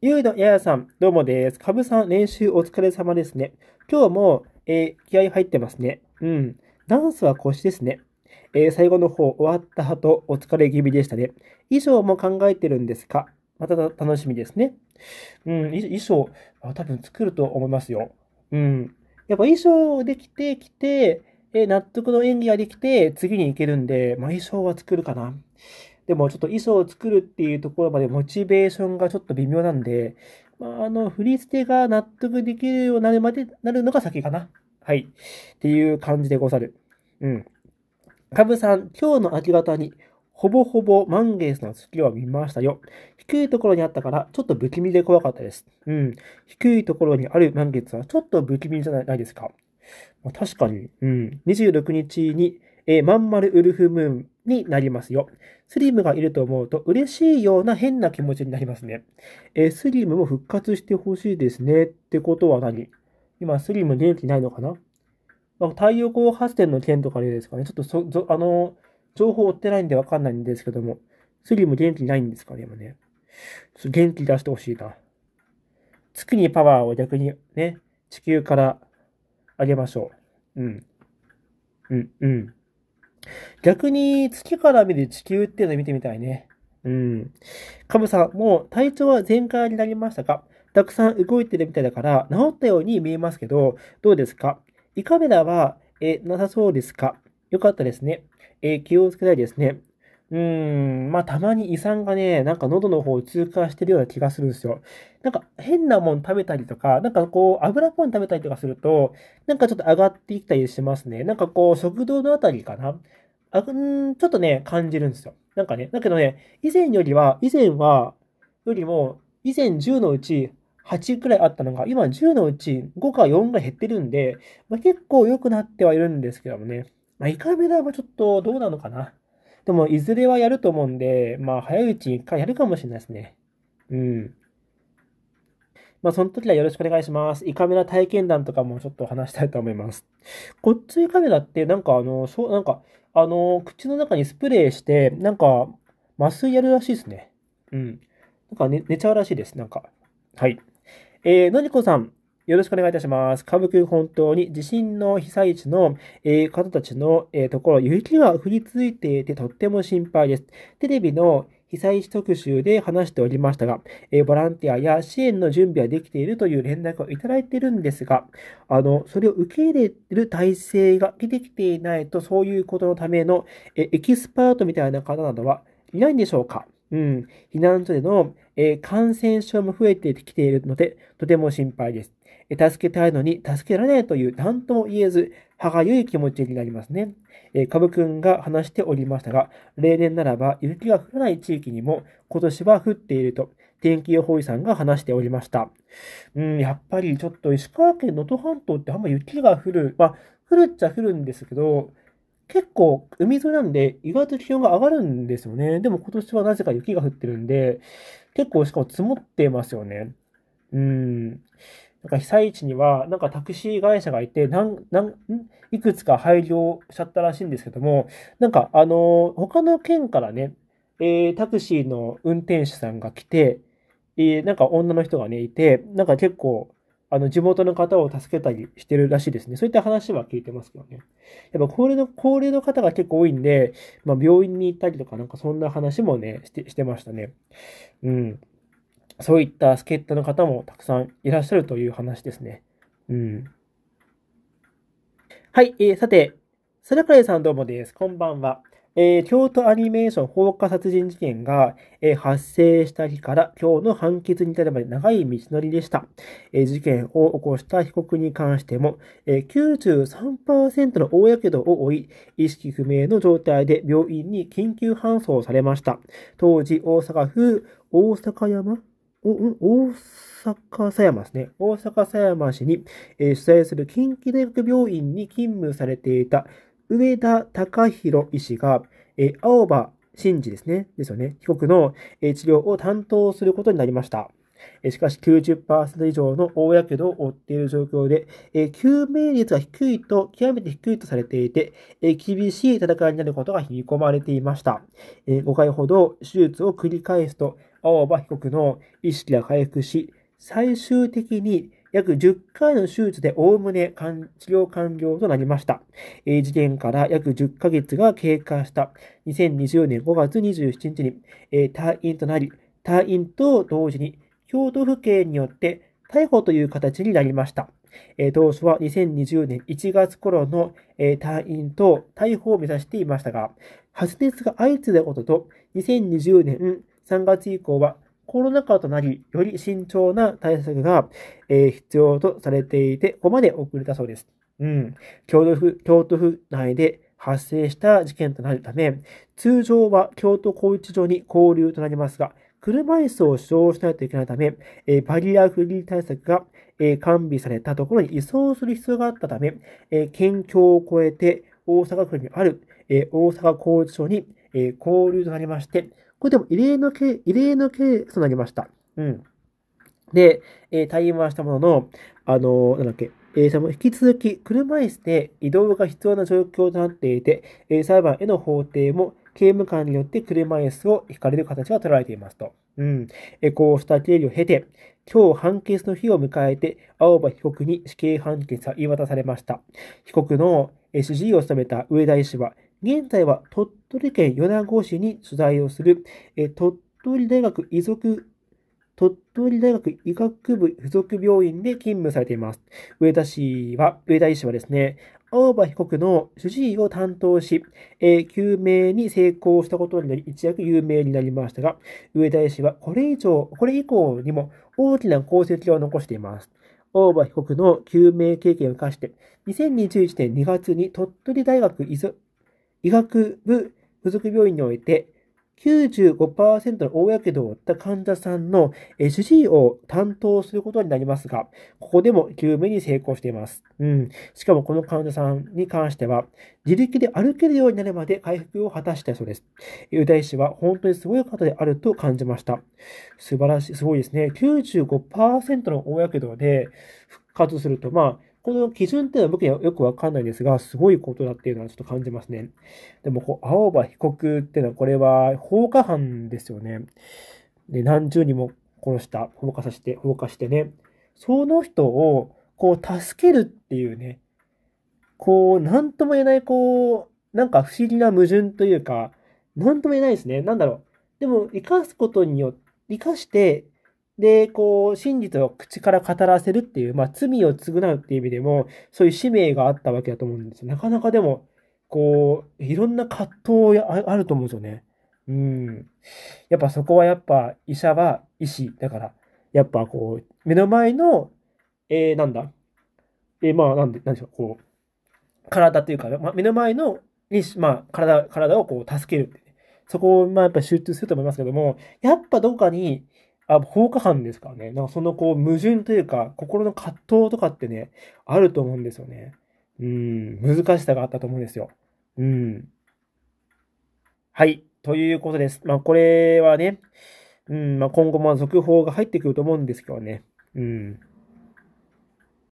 ゆうのややさん、どうもです。かぶさん、練習お疲れ様ですね。今日も、えー、気合入ってますね。うん。ダンスは腰ですね。えー、最後の方、終わった後、お疲れ気味でしたね。衣装も考えてるんですかまた楽しみですね。うん、衣装、多分作ると思いますよ。うん。やっぱ衣装できてきて、えー、納得の演技ができて、次に行けるんで、まあ、衣装は作るかな。でもちょっと衣装を作るっていうところまでモチベーションがちょっと微妙なんで、まあ、あの、振り付けが納得できるようになるまで、なるのが先かな。はい。っていう感じでござる。うん。かぶさん、今日の明け方に、ほぼほぼ満月の月を見ましたよ。低いところにあったから、ちょっと不気味で怖かったです。うん。低いところにある満月はちょっと不気味じゃないですか。まあ、確かに、うん。26日に、えー、まんまるウルフムーンになりますよ。スリムがいると思うと嬉しいような変な気持ちになりますね。えスリムも復活してほしいですね。ってことは何今、スリム元気ないのかな、ま太陽光発電の件とかでですかね。ちょっとそ、あの、情報追ってないんでわかんないんですけども、スリム元気ないんですかね、今ね。元気出してほしいな。月にパワーを逆にね、地球からあげましょう。うん。うん、うん。逆に月から見る地球っていうのを見てみたいね。うん。カブさん、もう体調は全開になりましたかたくさん動いてるみたいだから、治ったように見えますけど、どうですか胃カメラは、え、なさそうですかよかったですね。えー、気をつけたいですね。うーん、まあ、たまに胃酸がね、なんか喉の方を通過してるような気がするんですよ。なんか変なもん食べたりとか、なんかこう、油っぽいの食べたりとかすると、なんかちょっと上がってきたりしますね。なんかこう、食道のあたりかな。あんちょっとね、感じるんですよ。なんかね、だけどね、以前よりは、以前は、よりも、以前10のうち8くらいあったのが、今10のうち5か4が減ってるんで、まあ、結構良くなってはいるんですけどもね。まあ、胃カメラはちょっとどうなのかな。でも、いずれはやると思うんで、まあ、早いうちに一回やるかもしれないですね。うん。まあ、その時はよろしくお願いします。胃カメラ体験談とかもちょっと話したいと思います。こっち胃カメラって、なんかあの、そう、なんか、あの、口の中にスプレーして、なんか、麻酔やるらしいですね。うん。なんか寝、寝ちゃうらしいです。なんか。はい。えー、のりこさん、よろしくお願いいたします。舞伎本当に地震の被災地の、えー、方たちの、えー、ところ、雪が降り続いていてとっても心配です。テレビの被災地特集で話しておりましたが、えー、ボランティアや支援の準備はできているという連絡をいただいているんですが、あの、それを受け入れる体制ができていないと、そういうことのための、えエキスパートみたいな方などはいないんでしょうかうん。避難所での、えー、感染症も増えてきているので、とても心配です。助けたいのに助けられないという何とも言えず、歯がゆい気持ちになりますね。カブ株くんが話しておりましたが、例年ならば雪が降らない地域にも今年は降っていると、天気予報士さんが話しておりました。うん、やっぱりちょっと石川県能登半島ってあんま雪が降る、まあ、降るっちゃ降るんですけど、結構海沿いなんで意外と気温が上がるんですよね。でも今年はなぜか雪が降ってるんで、結構しかも積もってますよね。うん。なんか被災地には、なんかタクシー会社がいて、なん、なん、いくつか廃業しちゃったらしいんですけども、なんか、あの、他の県からね、えー、タクシーの運転手さんが来て、えー、なんか女の人がね、いて、なんか結構、あの、地元の方を助けたりしてるらしいですね。そういった話は聞いてますけどね。やっぱ高齢の、高齢の方が結構多いんで、まあ、病院に行ったりとか、なんかそんな話もね、して、してましたね。うん。そういった助っ人の方もたくさんいらっしゃるという話ですね。うん。はい、えー、さて、桜井さんどうもです。こんばんは。えー、京都アニメーション放火殺人事件が、えー、発生した日から今日の判決に至るまで長い道のりでした。えー、事件を起こした被告に関しても、え93%の大やけどを負い、意識不明の状態で病院に緊急搬送されました。当時、大阪府大阪山大阪狭山ですね。大阪狭山市に、えー、主催する近畿大学病院に勤務されていた上田隆弘医師が、えー、青葉真治ですね。ですよね。被告の、えー、治療を担当することになりました。しかし90%以上の大やけどを負っている状況で、救命率が低いと、極めて低いとされていて、厳しい戦いになることが引き込まれていました。5回ほど手術を繰り返すと、青葉被告の意識が回復し、最終的に約10回の手術でおおむね治療完了となりました。事件から約10ヶ月が経過した2020年5月27日に、退院となり、退院と同時に京都府警によって逮捕という形になりました。えー、当初は2020年1月頃の、えー、退院と逮捕を目指していましたが、発熱が相次いだことと、2020年3月以降はコロナ禍となり、より慎重な対策が、えー、必要とされていて、ここまで遅れたそうです。うん。京都府、京都府内で発生した事件となるため、通常は京都広一所に交流となりますが、車椅子を使用しないといけないため、えバリアフリー対策が、え完備されたところに移送する必要があったため、え県境を越えて大阪府にある、え大阪拘置所に、え交流となりまして、これでも異例のケ異例の経ースとなりました。うん。で、えー、退はしたものの、あのー、なんだっけ、えー、その引き続き車椅子で移動が必要な状況となっていて、えー、裁判への法廷も刑務官によって車椅子を引かれる形が取られていますと。うん。えこうした経緯を経て、今日判決の日を迎えて、青葉被告に死刑判決が言い渡されました。被告の主治医を務めた上田医師は、現在は鳥取県米子市に取材をする、え鳥取大学遺族鳥取大学医学部附属病院で勤務されています。上田氏は、上田医師はですね、青葉被告の主治医を担当し、えー、救命に成功したことになり、一躍有名になりましたが、上田医師はこれ以上、これ以降にも大きな功績を残しています。大場被告の救命経験を生かして、2021年2月に鳥取大学医学部附属病院において、95%の大やけどを負った患者さんの SG を担当することになりますが、ここでも救命に成功しています。うん。しかもこの患者さんに関しては、自力で歩けるようになるまで回復を果たしたそうです。ユダイは本当にすごい方であると感じました。素晴らしい、すごいですね。95%の大やけどで復活すると、まあ、この基準っていうのは僕にはよくわかんないんですが、すごいことだっていうのはちょっと感じますね。でも、こう、青葉被告っていうのは、これは放火犯ですよね。で、何十人も殺した、放火させて、放火してね。その人を、こう、助けるっていうね、こう、なんとも言えない、こう、なんか不思議な矛盾というか、なんとも言えないですね。なんだろう。でも、生かすことによって、生かして、で、こう、真実を口から語らせるっていう、まあ、罪を償うっていう意味でも、そういう使命があったわけだと思うんですよ。なかなかでも、こう、いろんな葛藤あると思うんですよね。うん。やっぱそこはやっぱ、医者は医師だから、やっぱこう、目の前の、えー、なんだ、えー、まあ、なんで、なんでしょう、こう、体というか、まあ、目の前の、に、まあ、体、体をこう、助けるって、そこを、まあ、やっぱ集中すると思いますけども、やっぱどっかに、あ、放火犯ですからね。なんかそのこう矛盾というか、心の葛藤とかってね、あると思うんですよね。うん、難しさがあったと思うんですよ。うん。はい、ということです。まあこれはね、うん、まあ今後も続報が入ってくると思うんですけどね。うん。